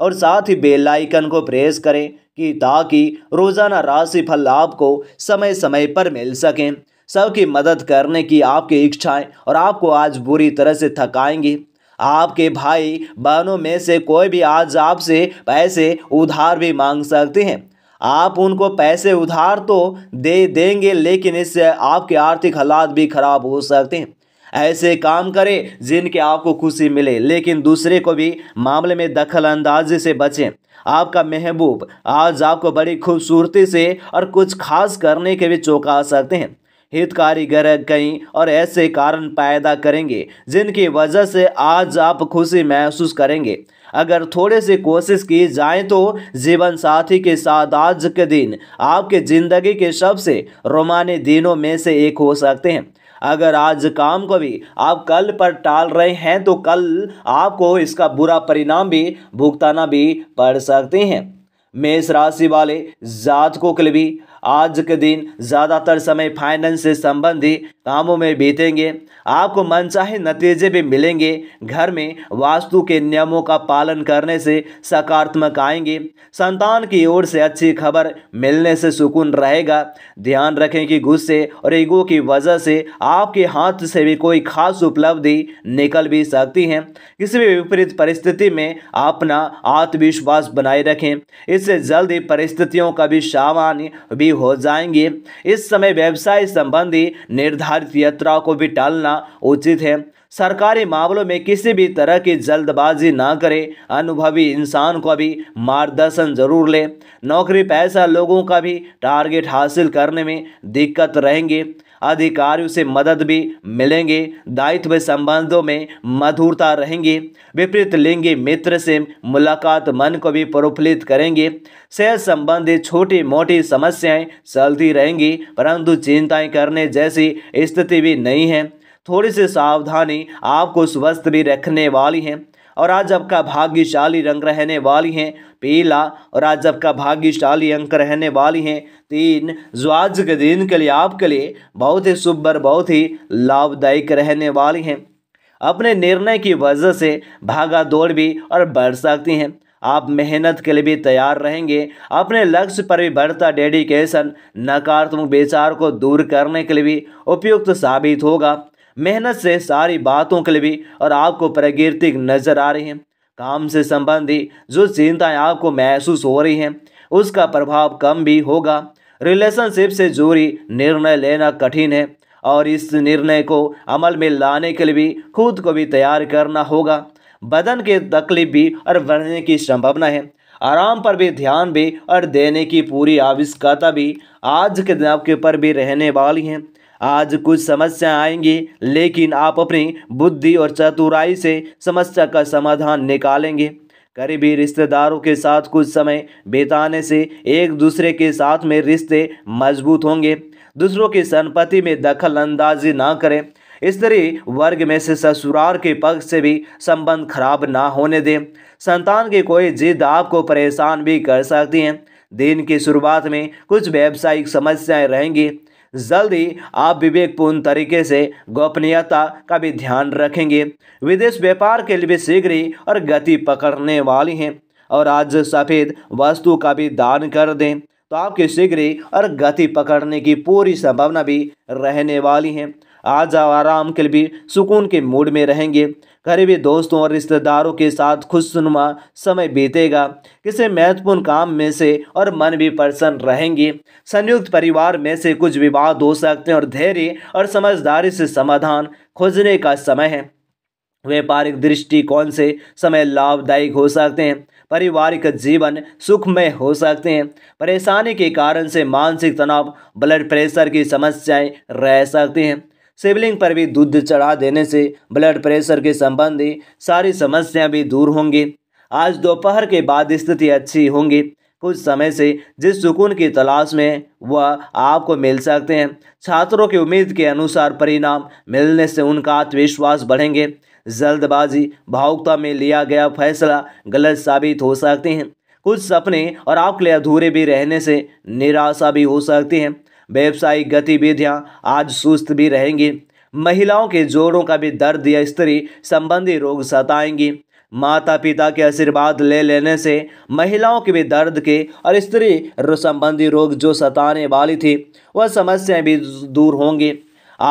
और साथ ही बेल आइकन को प्रेस करें कि ताकि रोज़ाना राशि फल आपको समय समय पर मिल सकें सबकी मदद करने की आपकी इच्छाएं और आपको आज बुरी तरह से थकाएंगी आपके भाई बहनों में से कोई भी आज आपसे पैसे उधार भी मांग सकते हैं आप उनको पैसे उधार तो दे देंगे लेकिन इससे आपके आर्थिक हालात भी खराब हो सकते हैं ऐसे काम करें जिनके आपको खुशी मिले लेकिन दूसरे को भी मामले में दखल अंदाजी से बचें आपका महबूब आज आपको बड़ी खूबसूरती से और कुछ खास करने के भी चौंका सकते हैं हितकारी ग्रह कहीं और ऐसे कारण पैदा करेंगे जिनकी वजह से आज आप खुशी महसूस करेंगे अगर थोड़े से कोशिश की जाए तो जीवन साथी के साथ आज के दिन आपके ज़िंदगी के सबसे रोमानी दिनों में से एक हो सकते हैं अगर आज काम को भी आप कल पर टाल रहे हैं तो कल आपको इसका बुरा परिणाम भी भुगताना भी पड़ सकते हैं मेष राशि वाले जातकों के लिए भी आज के दिन ज़्यादातर समय फाइनेंस से संबंधी कामों में बीतेंगे आपको मनचाहे नतीजे भी मिलेंगे घर में वास्तु के नियमों का पालन करने से सकारात्मक आएंगे संतान की ओर से अच्छी खबर मिलने से सुकून रहेगा ध्यान रखें कि गुस्से और ईगो की वजह से आपके हाथ से भी कोई खास उपलब्धि निकल भी सकती है किसी भी विपरीत परिस्थिति में अपना आत्मविश्वास बनाए रखें इससे जल्द ही परिस्थितियों का भी सामान्य भी हो जाएंगे इस समय व्यवसाय संबंधी निर्धारित तीर्थ यात्रा को भी टालना उचित है सरकारी मामलों में किसी भी तरह की जल्दबाजी ना करें अनुभवी इंसान को भी मार्गदर्शन जरूर ले नौकरी पैसा लोगों का भी टारगेट हासिल करने में दिक्कत रहेंगे अधिकारियों से मदद भी मिलेंगे दायित्व संबंधों में मधुरता रहेंगे विपरीत लिंगी मित्र से मुलाकात मन को भी प्रफुल्लित करेंगे सेहत संबंधी छोटी मोटी समस्याएं चलती रहेंगी परंतु चिंताएं करने जैसी स्थिति भी नहीं है थोड़ी सी सावधानी आपको स्वस्थ भी रखने वाली है और आज आपका भाग्यशाली रंग रहने वाली हैं पीला और आज आपका भाग्यशाली अंक रहने वाली हैं तीन जो आज के दिन के लिए आपके लिए बहुत ही शुभ और बहुत ही लाभदायक रहने वाली हैं अपने निर्णय की वजह से भागा दौड़ भी और बढ़ सकती हैं आप मेहनत के लिए भी तैयार रहेंगे अपने लक्ष्य पर भी बढ़ता डेडिकेशन नकारात्मक विचार को दूर करने के लिए भी उपयुक्त साबित होगा मेहनत से सारी बातों के लिए भी और आपको प्रकृतिक नज़र आ रही हैं काम से संबंधी जो चिंताएं आपको महसूस हो रही हैं उसका प्रभाव कम भी होगा रिलेशनशिप से जुड़ी निर्णय लेना कठिन है और इस निर्णय को अमल में लाने के लिए भी खुद को भी तैयार करना होगा बदन के तकलीफ भी और बढ़ने की संभावना है आराम पर भी ध्यान भी और देने की पूरी आवश्यकता भी आज के दिन आपके ऊपर भी रहने वाली हैं आज कुछ समस्या आएंगी लेकिन आप अपनी बुद्धि और चतुराई से समस्या का समाधान निकालेंगे करीबी रिश्तेदारों के साथ कुछ समय बिताने से एक दूसरे के साथ में रिश्ते मजबूत होंगे दूसरों की संपत्ति में दखल अंदाजी ना करें स्त्री वर्ग में से ससुराल के पक्ष से भी संबंध खराब ना होने दें संतान की कोई जिद आपको परेशान भी कर सकती हैं दिन की शुरुआत में कुछ व्यावसायिक समस्याएं रहेंगी जल्द ही आप विवेकपूर्ण तरीके से गोपनीयता का भी ध्यान रखेंगे विदेश व्यापार के लिए भी शीघ्र ही और गति पकड़ने वाली हैं और आज सफ़ेद वस्तु का भी दान कर दें तो आपकी शीघ्र और गति पकड़ने की पूरी संभावना भी रहने वाली है आज आराम के भी सुकून के मूड में रहेंगे करीबी दोस्तों और रिश्तेदारों के साथ खुशनुमा समय बीतेगा किसी महत्वपूर्ण काम में से और मन भी प्रसन्न रहेंगे संयुक्त परिवार में से कुछ विवाद हो सकते हैं और धैर्य और समझदारी से समाधान खोजने का समय है व्यापारिक दृष्टिकोण से समय लाभदायक हो सकते हैं पारिवारिक जीवन सुखमय हो सकते हैं परेशानी के कारण से मानसिक तनाव ब्लड प्रेशर की समस्याएं रह सकती हैं शिवलिंग पर भी दूध चढ़ा देने से ब्लड प्रेशर के संबंधी सारी समस्याएं भी दूर होंगी आज दोपहर के बाद स्थिति अच्छी होंगी कुछ समय से जिस सुकून की तलाश में वह आपको मिल सकते हैं छात्रों की उम्मीद के अनुसार परिणाम मिलने से उनका आत्मविश्वास बढ़ेंगे जल्दबाजी भावुकता में लिया गया फैसला गलत साबित हो सकते हैं कुछ सपने और आपके लिए अधूरे भी रहने से निराशा भी हो सकती है व्यवसायिक गतिविधियां आज सुस्त भी रहेंगी महिलाओं के जोड़ों का भी दर्द या स्त्री संबंधी रोग सताएंगी माता पिता के आशीर्वाद ले लेने से महिलाओं के भी दर्द के और स्त्री संबंधी रोग जो सताने वाली थी वह समस्याएं भी दूर होंगी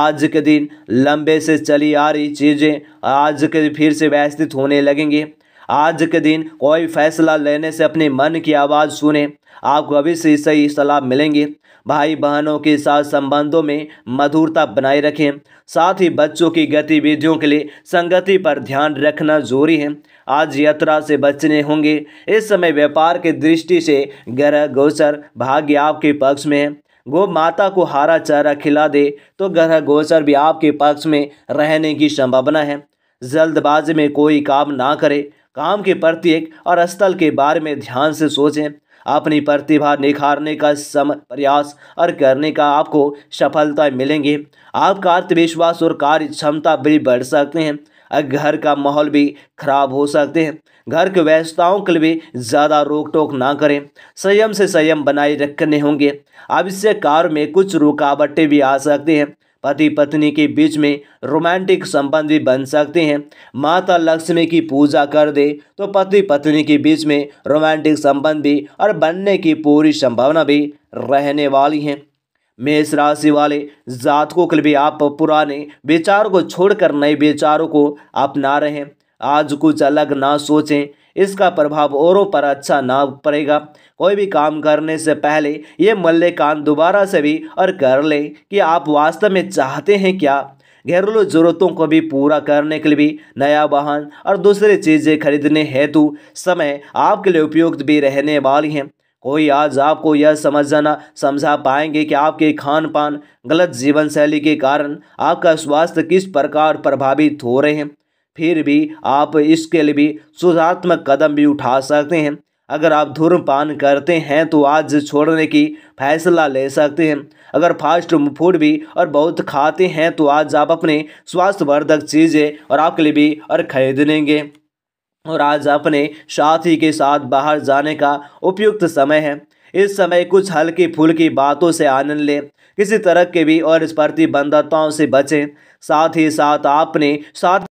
आज के दिन लंबे से चली आ रही चीज़ें आज के फिर से व्यवस्थित होने लगेंगी आज के दिन कोई फैसला लेने से अपने मन की आवाज़ सुने आपको अभी से सही सलाह मिलेंगी भाई बहनों के साथ संबंधों में मधुरता बनाए रखें साथ ही बच्चों की गतिविधियों के लिए संगति पर ध्यान रखना जरूरी है आज यात्रा से बचने होंगे इस समय व्यापार के दृष्टि से ग्रह गोचर भाग्य आपके पक्ष में है गो माता को हरा चारा खिला दे तो ग्रह गोचर भी आपके पक्ष में रहने की संभावना है जल्दबाजी में कोई काम ना करें काम के प्रत्येक और स्थल के बारे में ध्यान से सोचें अपनी प्रतिभा निखारने का सम प्रयास और करने का आपको सफलता मिलेंगे आपका आत्मविश्वास और कार्य क्षमता भी बढ़ सकते हैं और घर का माहौल भी खराब हो सकते हैं घर के व्यवस्थाओं के लिए ज़्यादा रोक टोक ना करें संयम से संयम बनाए रखने होंगे अब इससे कार्य में कुछ रुकावटें भी आ सकती हैं पति पत्नी के बीच में रोमांटिक संबंध भी बन सकते हैं माता लक्ष्मी की पूजा कर दे तो पति पत्नी के बीच में रोमांटिक संबंध भी और बनने की पूरी संभावना भी रहने वाली है मेष राशि वाले जातकों के लिए आप पुराने विचारों को छोड़कर नए विचारों को अपना रहे हैं आज कुछ अलग ना सोचें इसका प्रभाव औरों पर अच्छा ना पड़ेगा कोई भी काम करने से पहले ये मल्ले कान दोबारा से भी और कर ले कि आप वास्तव में चाहते हैं क्या घरेलू जरूरतों को भी पूरा करने के लिए भी नया वाहन और दूसरी चीज़ें खरीदने हेतु समय आपके लिए उपयुक्त भी रहने वाली हैं कोई आज आपको यह समझ जाना समझा पाएंगे कि आपके खान पान गलत जीवन शैली के कारण आपका स्वास्थ्य किस प्रकार प्रभावित हो रहे हैं फिर भी आप इसके लिए भी सुधारात्मक कदम भी उठा सकते हैं अगर आप धूम्रपान करते हैं तो आज छोड़ने की फैसला ले सकते हैं अगर फास्ट फूड भी और बहुत खाते हैं तो आज आप अपने स्वास्थ्यवर्धक चीज़ें और आपके लिए भी और लेंगे और आज अपने साथी के साथ बाहर जाने का उपयुक्त समय है इस समय कुछ हल्की फुल्की बातों से आनंद लें किसी तरह के भी और प्रतिबंधताओं से बचें साथ ही साथ आपने साथ